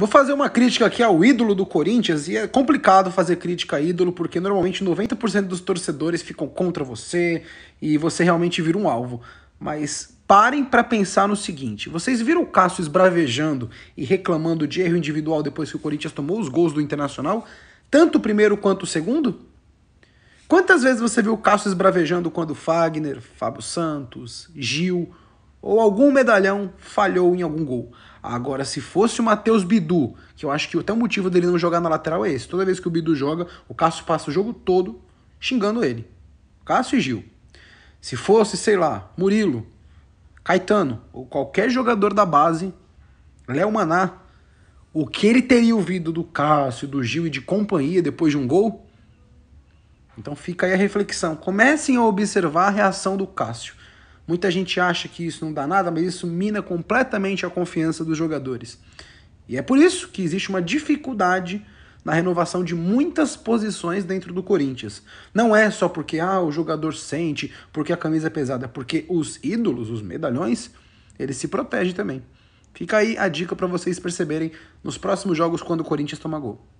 Vou fazer uma crítica aqui ao ídolo do Corinthians, e é complicado fazer crítica a ídolo, porque normalmente 90% dos torcedores ficam contra você e você realmente vira um alvo. Mas parem para pensar no seguinte: vocês viram o Cássio esbravejando e reclamando de erro individual depois que o Corinthians tomou os gols do Internacional, tanto o primeiro quanto o segundo? Quantas vezes você viu o Cássio esbravejando quando Fagner, Fábio Santos, Gil, ou algum medalhão falhou em algum gol. Agora, se fosse o Matheus Bidu, que eu acho que até o motivo dele não jogar na lateral é esse. Toda vez que o Bidu joga, o Cássio passa o jogo todo xingando ele. Cássio e Gil. Se fosse, sei lá, Murilo, Caetano, ou qualquer jogador da base, Léo Maná, o que ele teria ouvido do Cássio, do Gil e de companhia depois de um gol? Então fica aí a reflexão. Comecem a observar a reação do Cássio. Muita gente acha que isso não dá nada, mas isso mina completamente a confiança dos jogadores. E é por isso que existe uma dificuldade na renovação de muitas posições dentro do Corinthians. Não é só porque ah, o jogador sente, porque a camisa é pesada, é porque os ídolos, os medalhões, ele se protege também. Fica aí a dica para vocês perceberem nos próximos jogos quando o Corinthians toma gol.